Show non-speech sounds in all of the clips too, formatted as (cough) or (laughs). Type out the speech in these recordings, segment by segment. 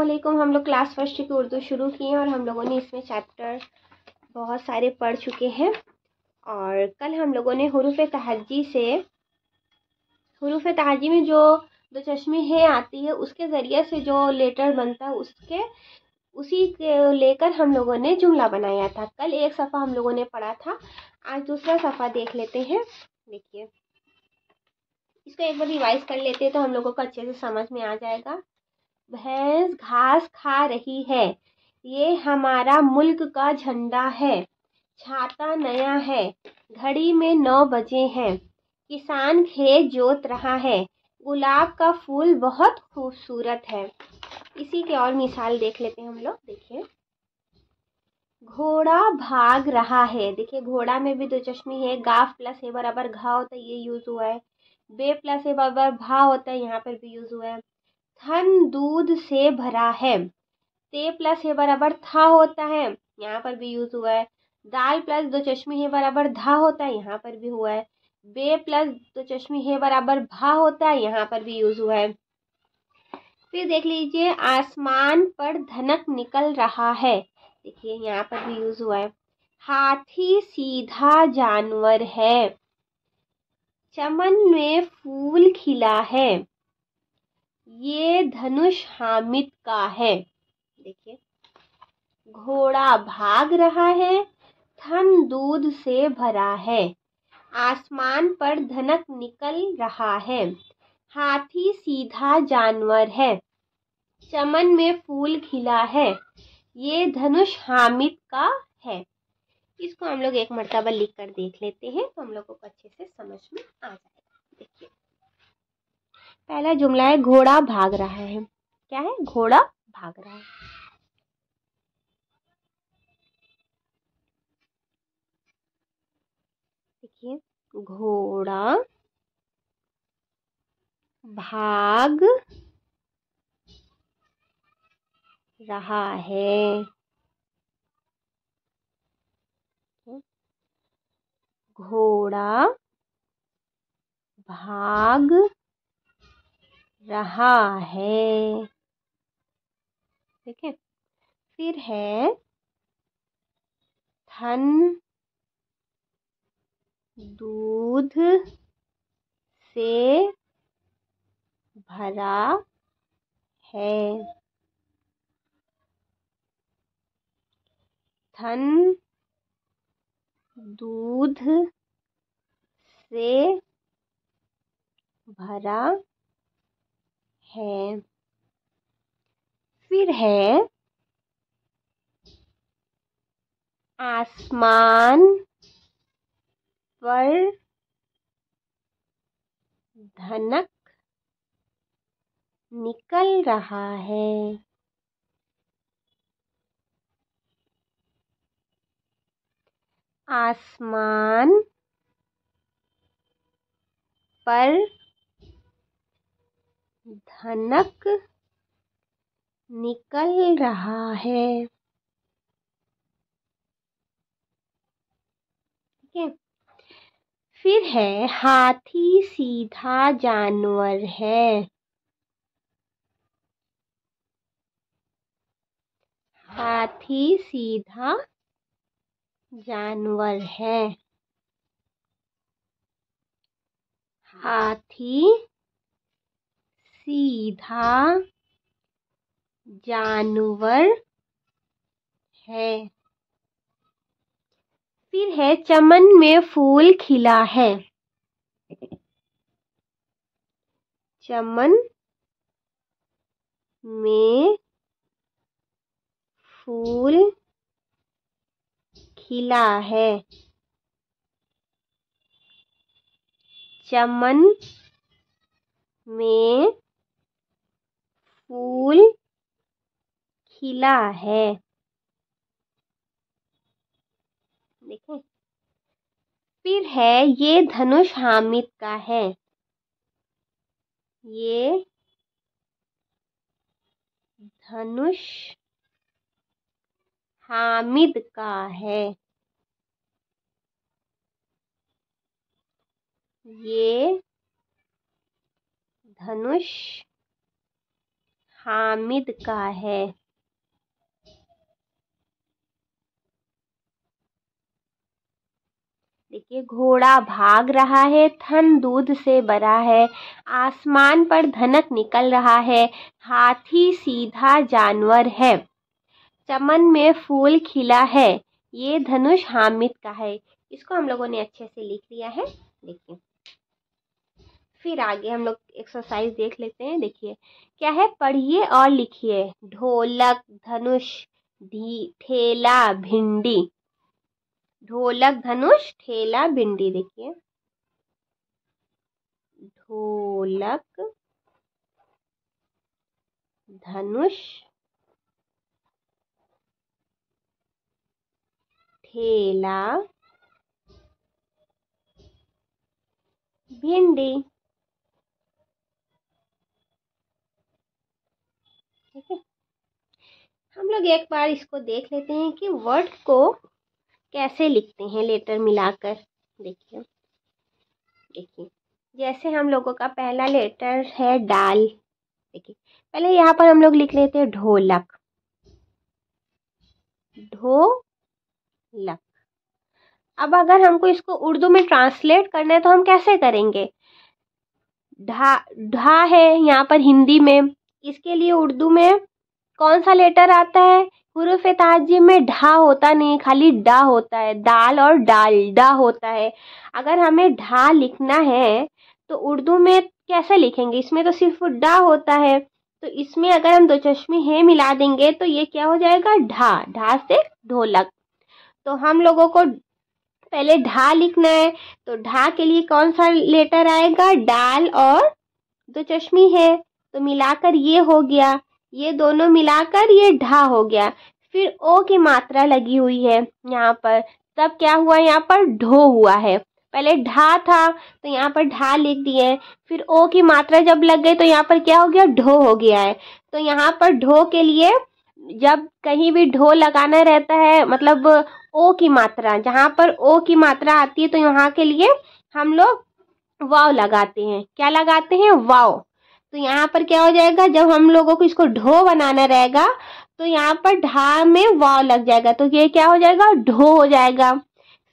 असलम हम लोग class first की उर्दू शुरू की है और हम लोगों ने इसमें चैप्टर बहुत सारे पढ़ चुके हैं और कल हम लोगों ने हरूफ तहजी से हरूफ तहजी में जो दो चश्मे हैं आती है उसके ज़रिए से जो लेटर बनता है उसके उसी के लेकर हम लोगों ने जुमला बनाया था कल एक सफ़ा हम लोगों ने पढ़ा था आज दूसरा सफ़ा देख लेते हैं देखिए इसको एक बार रिवाइज कर लेते हैं तो हम लोगों को अच्छे से समझ में आ जाएगा भैंस घास खा रही है ये हमारा मुल्क का झंडा है छाता नया है घड़ी में नौ बजे हैं किसान खेत जोत रहा है गुलाब का फूल बहुत खूबसूरत है इसी के और मिसाल देख लेते हैं हम लोग देखिए घोड़ा भाग रहा है देखिए घोड़ा में भी दो चश्मी है गाफ प्लस है बराबर घा होता है ये यूज़ हुआ है बे प्लस है बराबर भा होता है यहाँ पर भी यूज़ हुआ है थन दूध से भरा है ते प्लस है बराबर था होता है यहाँ पर भी यूज हुआ है दाल प्लस दो चश्मी है बराबर धा होता है यहाँ पर भी हुआ है बे प्लस दो चश्मी है बराबर भा होता है यहाँ पर भी यूज हुआ है फिर देख लीजिए आसमान पर धनक निकल रहा है देखिए यहाँ पर भी यूज हुआ है हाथी सीधा जानवर है चमन में फूल खिला है ये धनुष हामिद का है देखिए घोड़ा भाग रहा है थन दूध से भरा है आसमान पर धनक निकल रहा है हाथी सीधा जानवर है चमन में फूल खिला है ये धनुष हामिद का है इसको हम लोग एक मरतबा लिख कर देख लेते हैं तो हम लोग को अच्छे से समझ में आ जाएगा देखिए पहला जुमला है घोड़ा भाग रहा है क्या है घोड़ा भाग रहा है देखिए घोड़ा भाग रहा है घोड़ा भाग रहा है ठीक है फिर है धन दूध से भरा है धन दूध से भरा है फिर है आसमान पर धनक निकल रहा है आसमान पर धनक निकल रहा है ठीक है फिर है हाथी सीधा जानवर है हाथी सीधा जानवर है हाथी सीधा जानवर है फिर है चमन में फूल खिला है चमन में फूल खिला है चमन में फूल खिला है देखें फिर है ये धनुष हामिद का है ये धनुष हामिद का है ये धनुष हामिद का है देखिए घोड़ा भाग रहा है थन दूध से भरा है आसमान पर धनक निकल रहा है हाथी सीधा जानवर है चमन में फूल खिला है ये धनुष हामिद का है इसको हम लोगों ने अच्छे से लिख लिया है देखिए फिर आगे हम लोग एक्सरसाइज देख लेते हैं देखिए क्या है पढ़िए और लिखिए ढोलक धनुष धी ठेला भिंडी ढोलक धनुष ठेला भिंडी देखिए ढोलक धनुष ठेला भिंडी ठीक (laughs) है हम लोग एक बार इसको देख लेते हैं कि वर्ड को कैसे लिखते हैं लेटर मिलाकर देखिए देखिए जैसे हम लोगों का पहला लेटर है डाल देखिए पहले यहाँ पर हम लोग लिख लेते हैं ढोलक ढोलक अब अगर हमको इसको उर्दू में ट्रांसलेट करना है तो हम कैसे करेंगे ढा ढा है यहाँ पर हिंदी में इसके लिए उर्दू में कौन सा लेटर आता है हुरूफ तहजीब में ढा होता नहीं खाली डा होता है दाल और डाल डा होता है अगर हमें ढा लिखना है तो उर्दू में कैसे लिखेंगे इसमें तो सिर्फ डा होता है तो इसमें अगर हम दो चश्मी है मिला देंगे तो ये क्या हो जाएगा ढा ढा से ढोलक तो हम लोगों को पहले ढा लिखना है तो ढा के लिए कौन सा लेटर आएगा डाल और दो चश्मी है तो मिलाकर ये हो गया ये दोनों मिलाकर ये ढा हो गया फिर ओ की मात्रा लगी हुई है यहाँ पर तब क्या हुआ यहाँ पर ढो हुआ है पहले ढा था तो यहाँ पर ढा लिख दिए फिर ओ की मात्रा जब लग गई तो यहाँ पर क्या हो गया ढो हो गया है तो यहाँ पर ढो के लिए जब कहीं भी ढो लगाना रहता है मतलब ओ की मात्रा जहाँ पर ओ की मात्रा आती है तो यहाँ के लिए हम लोग वाव लगाते हैं क्या लगाते हैं वाव तो यहाँ पर क्या हो जाएगा जब हम लोगों को इसको ढो बनाना रहेगा तो यहाँ पर ढा में वाव लग जाएगा तो ये क्या हो जाएगा ढो हो जाएगा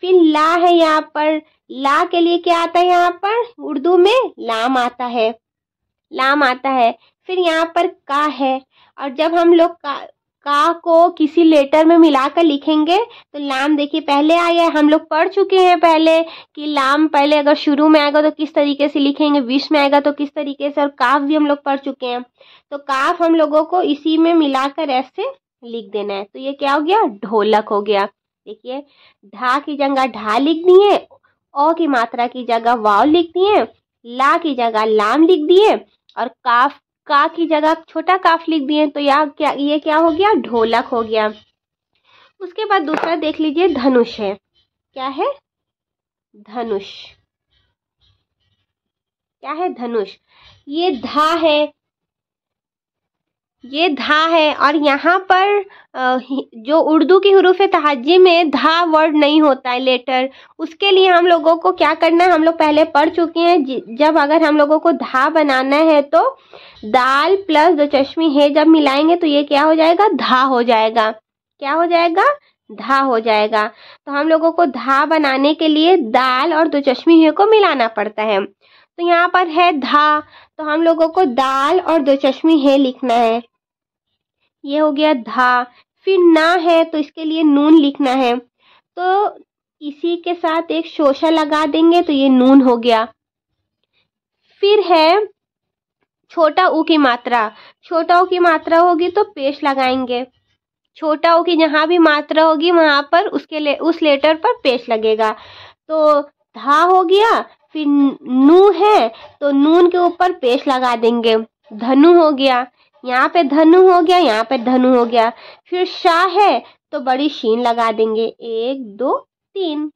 फिर ला है यहाँ पर ला के लिए क्या आता है यहाँ पर उर्दू में लाम आता है लाम आता है फिर यहाँ पर का है और जब हम लोग का का को किसी लेटर में मिलाकर लिखेंगे तो लाम देखिए पहले आया है हम लोग पढ़ चुके हैं पहले कि लाम पहले अगर शुरू में आएगा तो किस तरीके से लिखेंगे विश में आएगा तो किस तरीके से और काफ भी हम लोग पढ़ चुके हैं तो काफ हम लोगों को इसी में मिलाकर ऐसे लिख देना है तो ये क्या हो गया ढोलक हो गया देखिए ढा की जगह ढा लिख दिए ओ की मात्रा की जगह वाव लिख दिए ला की जगह लाम लिख दिए और काफ का की जगह छोटा काफ लिख दिए तो या क्या ये क्या हो गया ढोलक हो गया उसके बाद दूसरा देख लीजिए धनुष है क्या है धनुष क्या है धनुष ये धा है ये धा है और यहाँ पर जो उर्दू की हरूफ तहजी में धा वर्ड नहीं होता है लेटर उसके लिए हम लोगों को क्या करना है हम लोग पहले पढ़ चुके हैं जब अगर हम लोगों को धा बनाना है तो दाल प्लस दो चश्मी है जब मिलाएंगे तो ये क्या हो जाएगा धा हो जाएगा क्या हो जाएगा धा हो जाएगा तो हम लोगों को धा बनाने के लिए दाल और दो चश्मी है को मिलाना पड़ता है तो यहाँ पर है धा तो हम लोगों को दाल और दो चश्मी है लिखना है ये हो गया धा फिर ना है तो इसके लिए नून लिखना है तो इसी के साथ एक शोशा लगा देंगे तो ये नून हो गया फिर है छोटा ऊ की मात्रा छोटा ऊ की मात्रा होगी तो पेश लगाएंगे छोटा ऊ की जहाँ भी मात्रा होगी वहाँ पर उसके ले, उस लेटर पर पेश लगेगा तो धा हो गया फिर नू है तो नून के ऊपर पेश लगा देंगे धनु हो गया यहाँ पे धनु हो गया यहाँ पे धनु हो गया फिर शाह है तो बड़ी शीन लगा देंगे एक दो तीन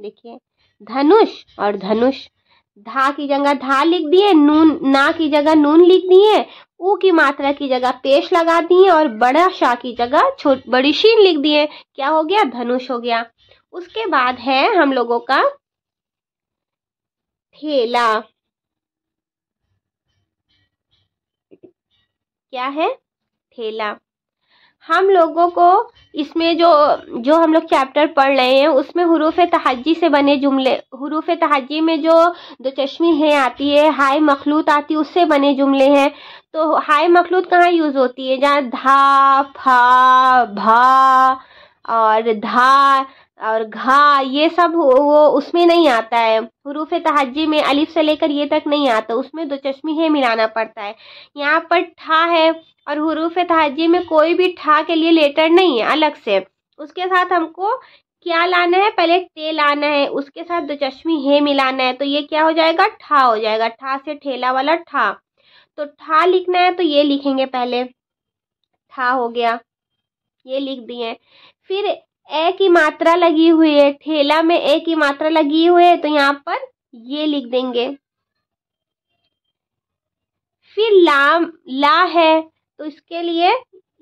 देखिए धनुष और धनुष धा की जगह धा लिख दिए नून ना की जगह नून लिख दिए ऊ की मात्रा की जगह पेश लगा दिए और बड़ा शाह की जगह छोट बड़ी शीन लिख दिए क्या हो गया धनुष हो गया उसके बाद है हम लोगों का ठेला क्या है ठेला हम लोगों को इसमें जो जो हम लोग चैप्टर पढ़ रहे हैं उसमें हरूफ तहजी से बने जुमले हरूफ तहजी में जो दो चश्मी है आती है हाय मखलूत आती है उससे बने जुमले हैं तो हाय मखलूत कहाँ यूज़ होती है जहाँ धा फा भा और धा और घा ये सब वो उसमें नहीं आता है हरूफ तहजी में अलिफ से लेकर ये तक नहीं आता उसमें दो चश्मी है मिलाना पड़ता है यहाँ पर ठा है और हरूफ तहजी में कोई भी ठा के लिए लेटर नहीं है अलग से उसके साथ हमको क्या लाना है पहले टे लाना है उसके साथ दो चश्मी है मिलाना है तो ये क्या हो जाएगा ठा हो जाएगा ठा से ठेला वाला ठा तो ठा लिखना है तो ये लिखेंगे पहले ठा हो गया ये लिख दिए फिर ए की मात्रा लगी हुई है ठेला में ए की मात्रा लगी हुई है तो यहाँ पर ये लिख देंगे फिर लाम ला है तो इसके लिए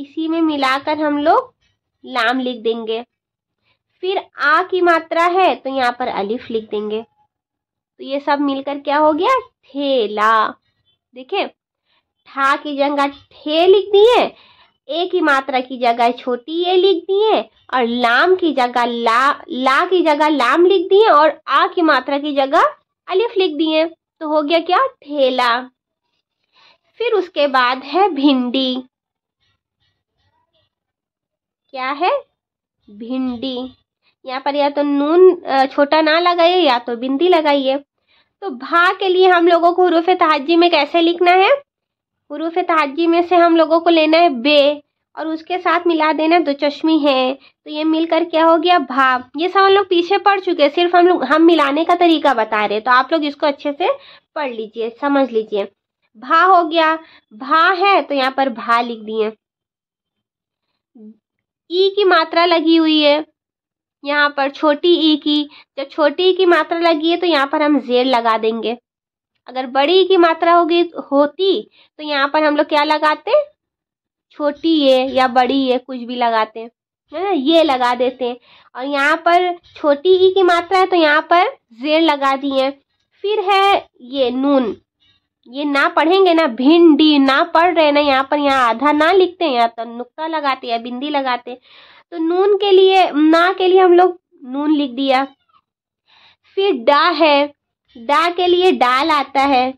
इसी में मिलाकर हम लोग लाम लिख देंगे फिर आ की मात्रा है तो यहाँ पर अलिफ लिख देंगे तो ये सब मिलकर क्या हो गया ठेला देखे ठा की जगह ठे लिख दिए ए की मात्रा की जगह छोटी ए लिख दिए और लाम की जगह ला ला की जगह लाम लिख दिए और आ की मात्रा की जगह अलिफ लिख दिए तो हो गया क्या ठेला फिर उसके बाद है भिंडी क्या है भिंडी यहाँ पर या तो नून छोटा ना लगाइए या तो बिंदी लगाइए तो भा के लिए हम लोगों को रूफ तहजी में कैसे लिखना है हरूफ तहजी में से हम लोगों को लेना है बे और उसके साथ मिला देना दो चश्मी है तो ये मिलकर क्या हो गया भाप ये सब हम लोग पीछे पढ़ चुके हैं सिर्फ हम लोग हम मिलाने का तरीका बता रहे हैं तो आप लोग इसको अच्छे से पढ़ लीजिए समझ लीजिए भा हो गया भा है तो यहाँ पर भा लिख दिए ई की मात्रा लगी हुई है यहाँ पर छोटी ई की जब छोटी ई की मात्रा लगी है तो यहाँ पर हम जेर लगा देंगे अगर बड़ी की मात्रा होगी होती तो यहाँ पर हम लोग क्या लगाते छोटी ये या बड़ी ये कुछ भी लगाते हैं है ना ये लगा देते हैं और यहाँ पर छोटी ई की मात्रा है तो यहाँ पर जेड लगा दिए फिर है ये नून ये ना पढ़ेंगे ना भिंडी ना पढ़ रहे ना यहाँ पर यहाँ आधा ना लिखते हैं यहाँ तो नुक्ता लगाते या बिंदी लगाते तो नून के लिए ना के लिए हम लोग नून लिख दिया फिर डा है डा के लिए डाल आता है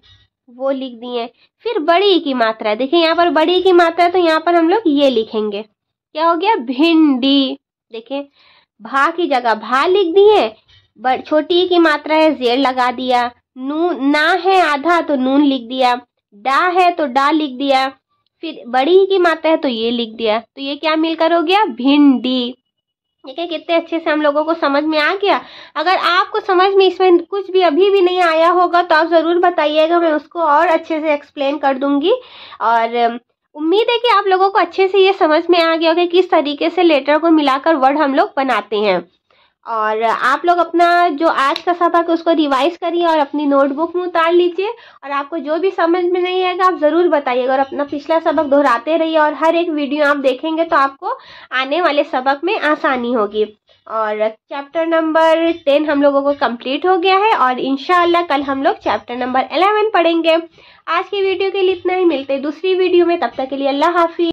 वो लिख दिए फिर बड़ी की मात्रा देखिए यहाँ पर बड़ी की मात्रा तो यहाँ पर हम लोग ये लिखेंगे क्या हो गया भिंडी देखें भा की जगह भा लिख दिए छोटी की मात्रा है जेर लगा दिया नू ना है आधा तो नून लिख दिया डा है तो डा लिख दिया फिर बड़ी की मात्रा है तो ये लिख दिया तो ये क्या मिलकर हो गया भिंडी ठीक है कितने अच्छे से हम लोगों को समझ में आ गया अगर आपको समझ में इसमें कुछ भी अभी भी नहीं आया होगा तो आप ज़रूर बताइएगा मैं उसको और अच्छे से एक्सप्लेन कर दूंगी और उम्मीद है कि आप लोगों को अच्छे से ये समझ में आ गया होगा कि किस तरीके से लेटर को मिलाकर वर्ड हम लोग बनाते हैं और आप लोग अपना जो आज का सबक उसको रिवाइज करिए और अपनी नोटबुक में उतार लीजिए और आपको जो भी समझ में नहीं आएगा आप ज़रूर बताइएगा और अपना पिछला सबक दोहराते रहिए और हर एक वीडियो आप देखेंगे तो आपको आने वाले सबक में आसानी होगी और चैप्टर नंबर टेन हम लोगों को कंप्लीट हो गया है और इन कल हम लोग चैप्टर नंबर एलेवन पढ़ेंगे आज की वीडियो के लिए इतना ही मिलते दूसरी वीडियो में तब तक के लिए अल्लाह हाफिज़